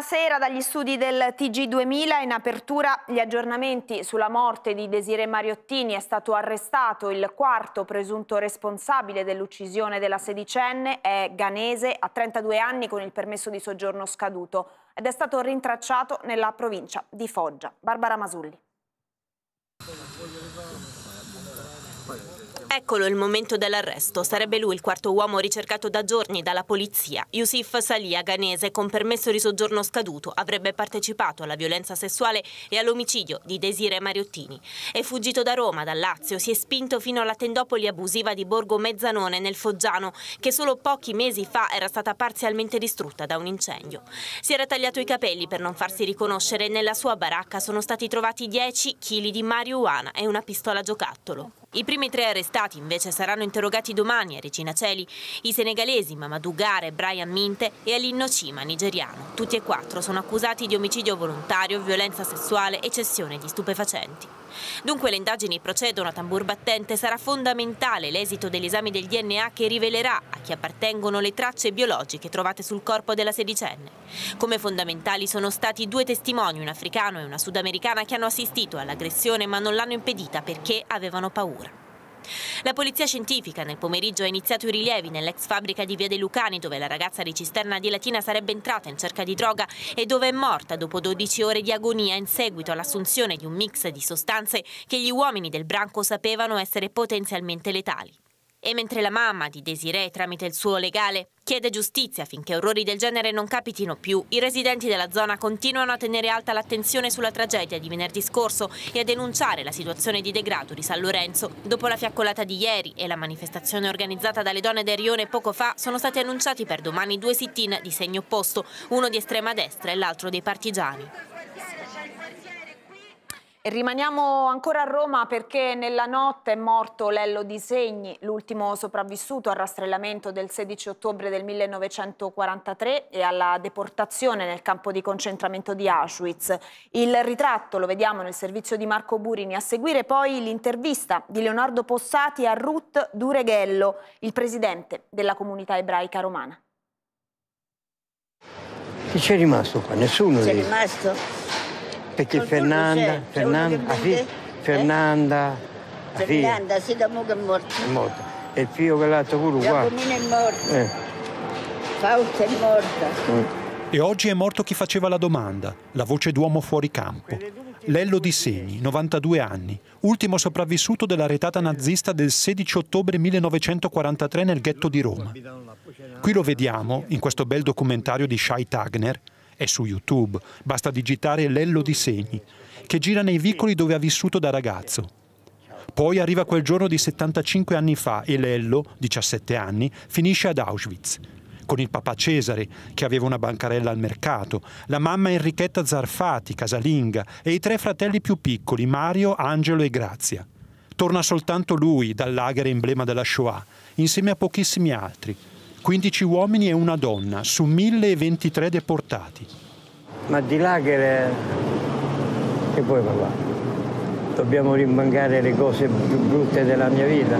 Buonasera dagli studi del TG2000. In apertura gli aggiornamenti sulla morte di Desire Mariottini. È stato arrestato il quarto presunto responsabile dell'uccisione della sedicenne. È ganese, ha 32 anni con il permesso di soggiorno scaduto ed è stato rintracciato nella provincia di Foggia. Barbara Masulli. Eccolo il momento dell'arresto. Sarebbe lui il quarto uomo ricercato da giorni dalla polizia. Yusuf Salia, ghanese, con permesso di soggiorno scaduto, avrebbe partecipato alla violenza sessuale e all'omicidio di Desire Mariottini. È fuggito da Roma, dal Lazio, si è spinto fino alla tendopoli abusiva di Borgo Mezzanone nel Foggiano, che solo pochi mesi fa era stata parzialmente distrutta da un incendio. Si era tagliato i capelli per non farsi riconoscere e nella sua baracca sono stati trovati 10 kg di marijuana e una pistola giocattolo. I primi tre arrestati imputati invece saranno interrogati domani a Regina Celi i senegalesi Mamadou Gare, Brian Minte e Alino Cima, nigeriano. Tutti e quattro sono accusati di omicidio volontario, violenza sessuale e cessione di stupefacenti. Dunque le indagini procedono a tambur battente, sarà fondamentale l'esito degli esami del DNA che rivelerà a chi appartengono le tracce biologiche trovate sul corpo della sedicenne. Come fondamentali sono stati due testimoni, un africano e una sudamericana, che hanno assistito all'aggressione ma non l'hanno impedita perché avevano paura. La polizia scientifica nel pomeriggio ha iniziato i rilievi nell'ex fabbrica di Via dei Lucani dove la ragazza di Cisterna di Latina sarebbe entrata in cerca di droga e dove è morta dopo 12 ore di agonia in seguito all'assunzione di un mix di sostanze che gli uomini del branco sapevano essere potenzialmente letali. E mentre la mamma di Desiree, tramite il suo legale, chiede giustizia affinché orrori del genere non capitino più, i residenti della zona continuano a tenere alta l'attenzione sulla tragedia di venerdì scorso e a denunciare la situazione di degrado di San Lorenzo. Dopo la fiaccolata di ieri e la manifestazione organizzata dalle donne del Rione poco fa, sono stati annunciati per domani due sit-in di segno opposto, uno di estrema destra e l'altro dei partigiani. E rimaniamo ancora a Roma perché nella notte è morto Lello Di Segni, l'ultimo sopravvissuto al rastrellamento del 16 ottobre del 1943 e alla deportazione nel campo di concentramento di Auschwitz. Il ritratto lo vediamo nel servizio di Marco Burini. A seguire poi l'intervista di Leonardo Possati a Ruth Dureghello, il presidente della comunità ebraica romana. Chi c'è rimasto qua? Nessuno? C'è rimasto perché Fernanda, Fernanda, figlia, ah, eh? Fernanda, eh? Fernanda, sì, da mo che è morta. È morta. E il figlio che l'altro pure qua. Giacomino è morto. Eh. Fausta è morta. Mm. E oggi è morto chi faceva la domanda, la voce d'uomo fuori campo. Lello Di Segni, 92 anni, ultimo sopravvissuto della retata nazista del 16 ottobre 1943 nel ghetto di Roma. Qui lo vediamo, in questo bel documentario di Shai Tagner, è su YouTube, basta digitare Lello di Segni, che gira nei vicoli dove ha vissuto da ragazzo. Poi arriva quel giorno di 75 anni fa e Lello, 17 anni, finisce ad Auschwitz, con il papà Cesare, che aveva una bancarella al mercato, la mamma Enrichetta Zarfati, casalinga, e i tre fratelli più piccoli, Mario, Angelo e Grazia. Torna soltanto lui dal lager emblema della Shoah, insieme a pochissimi altri, 15 uomini e una donna su 1023 deportati. Ma di là che, che puoi parlare? Dobbiamo rimbangare le cose più brutte della mia vita.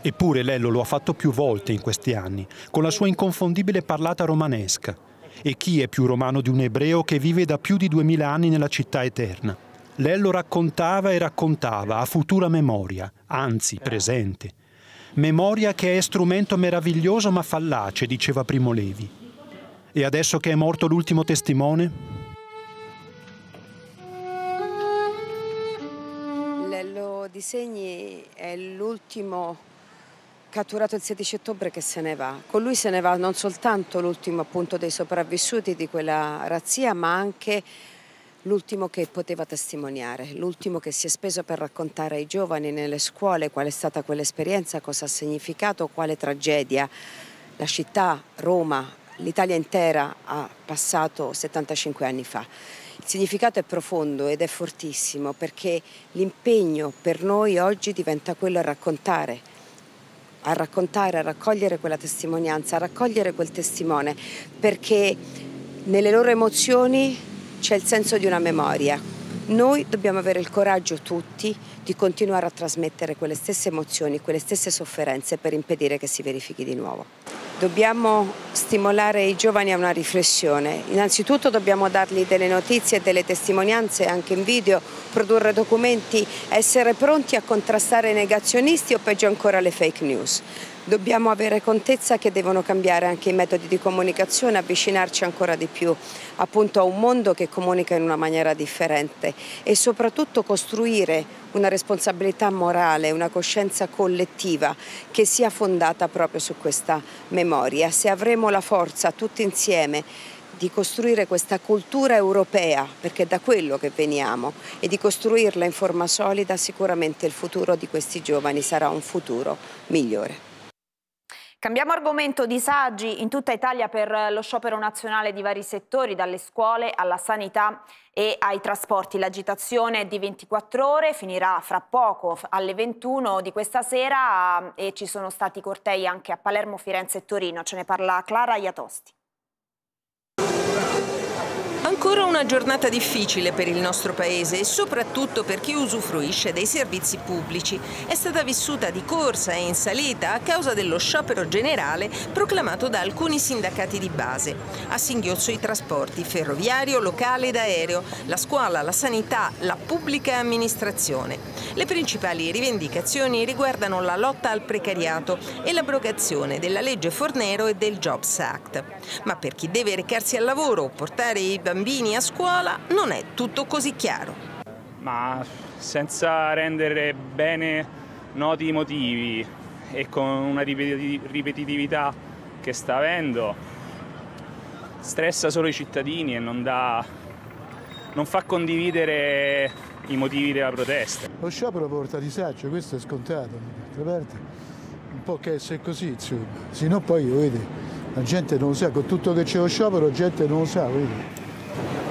Eppure Lello lo ha fatto più volte in questi anni, con la sua inconfondibile parlata romanesca. E chi è più romano di un ebreo che vive da più di duemila anni nella città eterna? Lello raccontava e raccontava a futura memoria, anzi presente memoria che è strumento meraviglioso ma fallace, diceva Primo Levi. E adesso che è morto l'ultimo testimone? Lello Di Segni è l'ultimo catturato il 16 ottobre che se ne va. Con lui se ne va non soltanto l'ultimo appunto dei sopravvissuti di quella razzia, ma anche l'ultimo che poteva testimoniare, l'ultimo che si è speso per raccontare ai giovani nelle scuole qual è stata quell'esperienza, cosa ha significato, quale tragedia. La città, Roma, l'Italia intera ha passato 75 anni fa. Il significato è profondo ed è fortissimo perché l'impegno per noi oggi diventa quello a raccontare, a raccontare, a raccogliere quella testimonianza, a raccogliere quel testimone, perché nelle loro emozioni c'è il senso di una memoria. Noi dobbiamo avere il coraggio tutti di continuare a trasmettere quelle stesse emozioni, quelle stesse sofferenze per impedire che si verifichi di nuovo dobbiamo stimolare i giovani a una riflessione. Innanzitutto dobbiamo dargli delle notizie, delle testimonianze anche in video, produrre documenti, essere pronti a contrastare i negazionisti o peggio ancora le fake news. Dobbiamo avere contezza che devono cambiare anche i metodi di comunicazione, avvicinarci ancora di più appunto a un mondo che comunica in una maniera differente e soprattutto costruire una responsabilità morale, una coscienza collettiva che sia fondata proprio su questa memoria. Se avremo la forza tutti insieme di costruire questa cultura europea, perché è da quello che veniamo, e di costruirla in forma solida, sicuramente il futuro di questi giovani sarà un futuro migliore. Cambiamo argomento, disagi in tutta Italia per lo sciopero nazionale di vari settori, dalle scuole alla sanità e ai trasporti. L'agitazione è di 24 ore, finirà fra poco alle 21 di questa sera e ci sono stati cortei anche a Palermo, Firenze e Torino. Ce ne parla Clara Iatosti. Ancora una giornata difficile per il nostro Paese e soprattutto per chi usufruisce dei servizi pubblici. È stata vissuta di corsa e in salita a causa dello sciopero generale proclamato da alcuni sindacati di base. A singhiozzo i trasporti ferroviario, locale ed aereo, la scuola, la sanità, la pubblica amministrazione. Le principali rivendicazioni riguardano la lotta al precariato e l'abrogazione della legge Fornero e del Jobs Act. Ma per chi deve recarsi al lavoro o portare i bambini bambini a scuola non è tutto così chiaro. Ma senza rendere bene noti i motivi e con una ripetitività che sta avendo, stressa solo i cittadini e non, dà, non fa condividere i motivi della protesta. Lo sciopero porta disagio, questo è scontato, d'altra parte un po' che essere così, insomma, se poi vedi, la gente non lo sa, con tutto che c'è lo sciopero la gente non lo sa, vedi.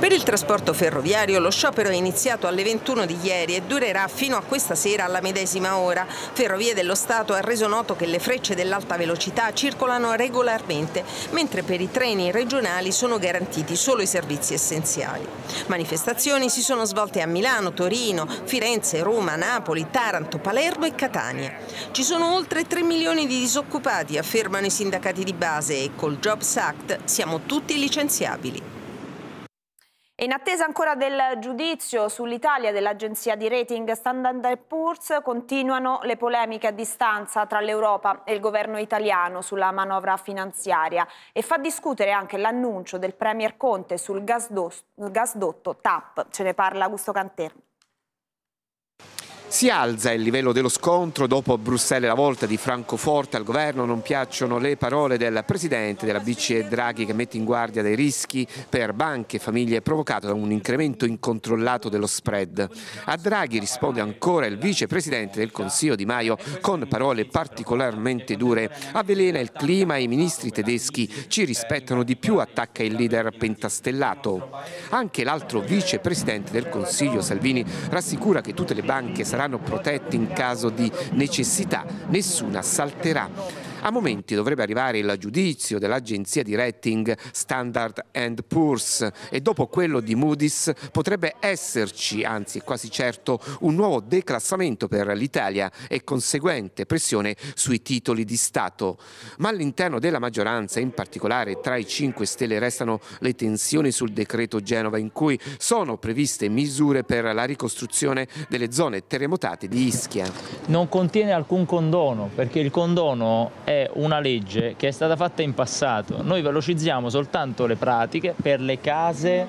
Per il trasporto ferroviario lo sciopero è iniziato alle 21 di ieri e durerà fino a questa sera alla medesima ora. Ferrovie dello Stato ha reso noto che le frecce dell'alta velocità circolano regolarmente, mentre per i treni regionali sono garantiti solo i servizi essenziali. Manifestazioni si sono svolte a Milano, Torino, Firenze, Roma, Napoli, Taranto, Palermo e Catania. Ci sono oltre 3 milioni di disoccupati, affermano i sindacati di base e col Jobs Act siamo tutti licenziabili in attesa ancora del giudizio sull'Italia dell'agenzia di rating Standard Poor's continuano le polemiche a distanza tra l'Europa e il governo italiano sulla manovra finanziaria e fa discutere anche l'annuncio del Premier Conte sul gasdotto, TAP. Ce ne parla Augusto Canterni. Si alza il livello dello scontro dopo Bruxelles la volta di Francoforte al governo, non piacciono le parole del presidente della BCE Draghi che mette in guardia dei rischi per banche e famiglie provocato da un incremento incontrollato dello spread. A Draghi risponde ancora il vicepresidente del Consiglio Di Maio con parole particolarmente dure, avvelena il clima e i ministri tedeschi ci rispettano di più, attacca il leader pentastellato. Anche l'altro vicepresidente del Consiglio Salvini rassicura che tutte le banche saranno saranno protetti in caso di necessità, nessuno assalterà a momenti dovrebbe arrivare il giudizio dell'agenzia di rating Standard Poor's e dopo quello di Moody's potrebbe esserci, anzi quasi certo, un nuovo declassamento per l'Italia e conseguente pressione sui titoli di Stato. Ma all'interno della maggioranza, in particolare tra i 5 Stelle, restano le tensioni sul decreto Genova in cui sono previste misure per la ricostruzione delle zone terremotate di Ischia. Non contiene alcun condono perché il condono è è una legge che è stata fatta in passato. Noi velocizziamo soltanto le pratiche per le case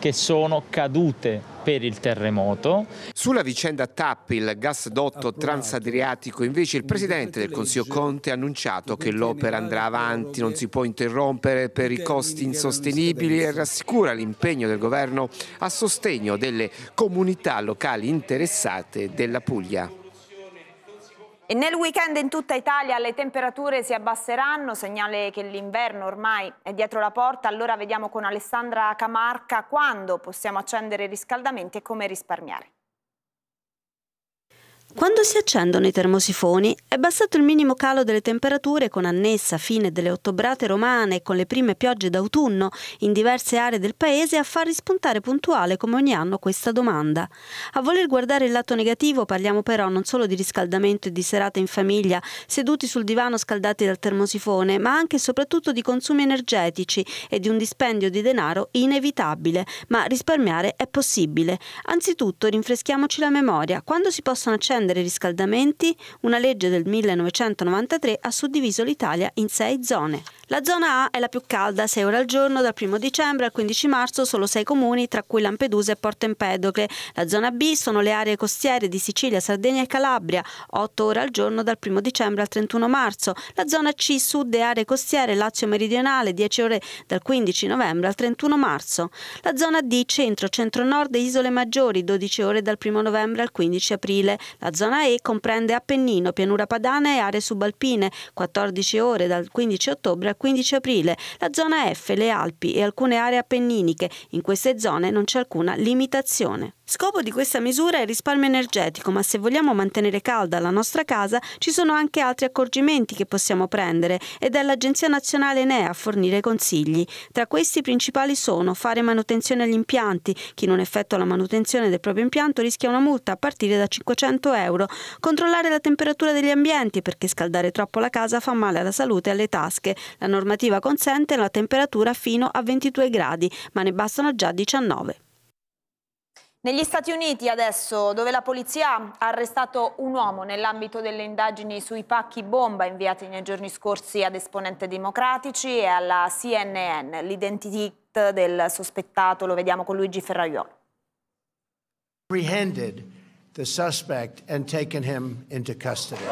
che sono cadute per il terremoto. Sulla vicenda TAP, il gasdotto transadriatico, invece il presidente del Consiglio Conte ha annunciato che l'opera andrà avanti, non si può interrompere per i costi insostenibili e rassicura l'impegno del governo a sostegno delle comunità locali interessate della Puglia. E nel weekend in tutta Italia le temperature si abbasseranno, segnale che l'inverno ormai è dietro la porta. Allora vediamo con Alessandra Camarca quando possiamo accendere i riscaldamenti e come risparmiare. Quando si accendono i termosifoni è bastato il minimo calo delle temperature con annessa fine delle ottobrate romane e con le prime piogge d'autunno in diverse aree del paese a far rispuntare puntuale come ogni anno questa domanda. A voler guardare il lato negativo parliamo però non solo di riscaldamento e di serate in famiglia, seduti sul divano scaldati dal termosifone, ma anche e soprattutto di consumi energetici e di un dispendio di denaro inevitabile, ma risparmiare è possibile. Anzitutto rinfreschiamoci la memoria, quando si possono accendere estendere riscaldamenti, una legge del 1993 ha suddiviso l'Italia in sei zone. La zona A è la più calda, 6 ore al giorno, dal 1 dicembre al 15 marzo solo 6 comuni, tra cui Lampedusa e Porto Empedocle. La zona B sono le aree costiere di Sicilia, Sardegna e Calabria, 8 ore al giorno dal 1 dicembre al 31 marzo. La zona C sud e aree costiere Lazio meridionale, 10 ore dal 15 novembre al 31 marzo. La zona D centro, centro-nord e isole maggiori, 12 ore dal 1 novembre al 15 aprile. La la zona E comprende Appennino, pianura padana e aree subalpine, 14 ore dal 15 ottobre al 15 aprile. La zona F, le Alpi e alcune aree appenniniche. In queste zone non c'è alcuna limitazione. Scopo di questa misura è il risparmio energetico, ma se vogliamo mantenere calda la nostra casa ci sono anche altri accorgimenti che possiamo prendere ed è l'Agenzia Nazionale Enea a fornire consigli. Tra questi i principali sono fare manutenzione agli impianti, chi non effettua la manutenzione del proprio impianto rischia una multa a partire da 500 euro, controllare la temperatura degli ambienti perché scaldare troppo la casa fa male alla salute e alle tasche. La normativa consente la temperatura fino a 22 gradi, ma ne bastano già 19. Negli Stati Uniti adesso, dove la polizia ha arrestato un uomo nell'ambito delle indagini sui pacchi bomba inviati nei giorni scorsi ad esponenti democratici e alla CNN, l'identity del sospettato, lo vediamo con Luigi Ferraiolo. Apprehended the suspect and taken him into custody.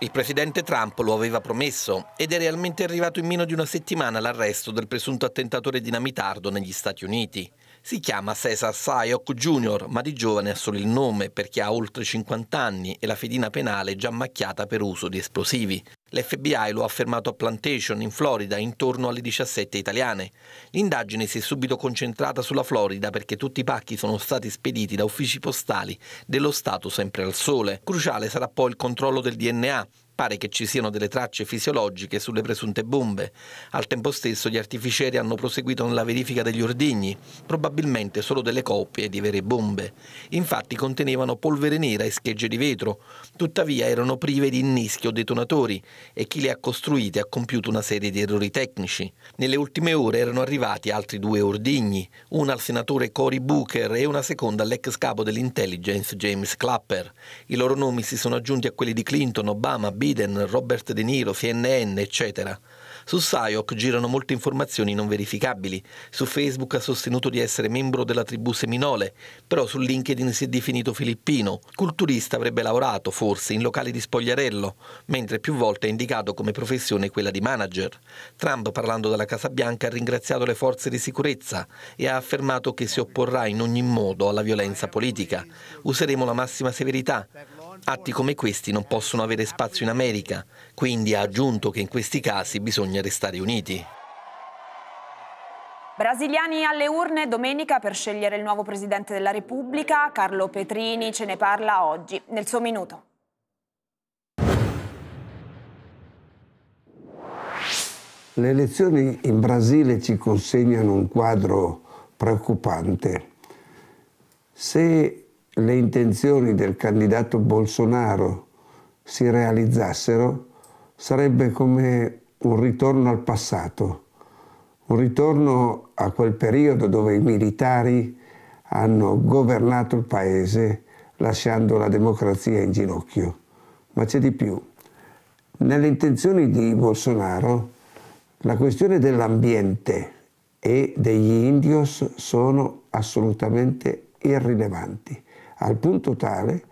Il presidente Trump lo aveva promesso ed è realmente arrivato in meno di una settimana l'arresto del presunto attentatore dinamitardo negli Stati Uniti. Si chiama Cesar Sayok Jr., ma di giovane ha solo il nome perché ha oltre 50 anni e la fedina penale è già macchiata per uso di esplosivi. L'FBI lo ha fermato a Plantation, in Florida, intorno alle 17 italiane. L'indagine si è subito concentrata sulla Florida perché tutti i pacchi sono stati spediti da uffici postali dello Stato sempre al sole. Cruciale sarà poi il controllo del DNA, Pare che ci siano delle tracce fisiologiche sulle presunte bombe. Al tempo stesso gli artificieri hanno proseguito nella verifica degli ordigni, probabilmente solo delle coppie di vere bombe. Infatti contenevano polvere nera e schegge di vetro, tuttavia erano prive di inneschi o detonatori e chi le ha costruite ha compiuto una serie di errori tecnici. Nelle ultime ore erano arrivati altri due ordigni, una al senatore Cory Booker e una seconda all'ex capo dell'intelligence James Clapper. I loro nomi si sono aggiunti a quelli di Clinton, Obama, Bill Biden, Robert De Niro, CNN, eccetera. Su Sayok girano molte informazioni non verificabili. Su Facebook ha sostenuto di essere membro della tribù seminole, però su LinkedIn si è definito filippino. Culturista avrebbe lavorato, forse, in locali di spogliarello, mentre più volte ha indicato come professione quella di manager. Trump, parlando dalla Casa Bianca, ha ringraziato le forze di sicurezza e ha affermato che si opporrà in ogni modo alla violenza politica. Useremo la massima severità Atti come questi non possono avere spazio in America, quindi ha aggiunto che in questi casi bisogna restare uniti. Brasiliani alle urne domenica per scegliere il nuovo Presidente della Repubblica, Carlo Petrini ce ne parla oggi, nel suo minuto. Le elezioni in Brasile ci consegnano un quadro preoccupante. Se le intenzioni del candidato Bolsonaro si realizzassero, sarebbe come un ritorno al passato, un ritorno a quel periodo dove i militari hanno governato il paese lasciando la democrazia in ginocchio. Ma c'è di più. Nelle intenzioni di Bolsonaro la questione dell'ambiente e degli indios sono assolutamente irrilevanti al punto tale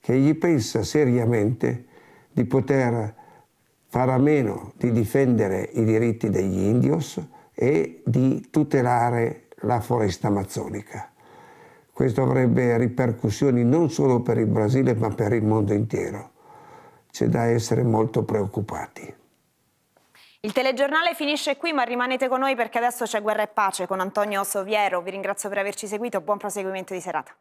che gli pensa seriamente di poter fare a meno di difendere i diritti degli indios e di tutelare la foresta amazzonica. Questo avrebbe ripercussioni non solo per il Brasile ma per il mondo intero. C'è da essere molto preoccupati. Il telegiornale finisce qui ma rimanete con noi perché adesso c'è guerra e pace con Antonio Soviero. Vi ringrazio per averci seguito, buon proseguimento di serata.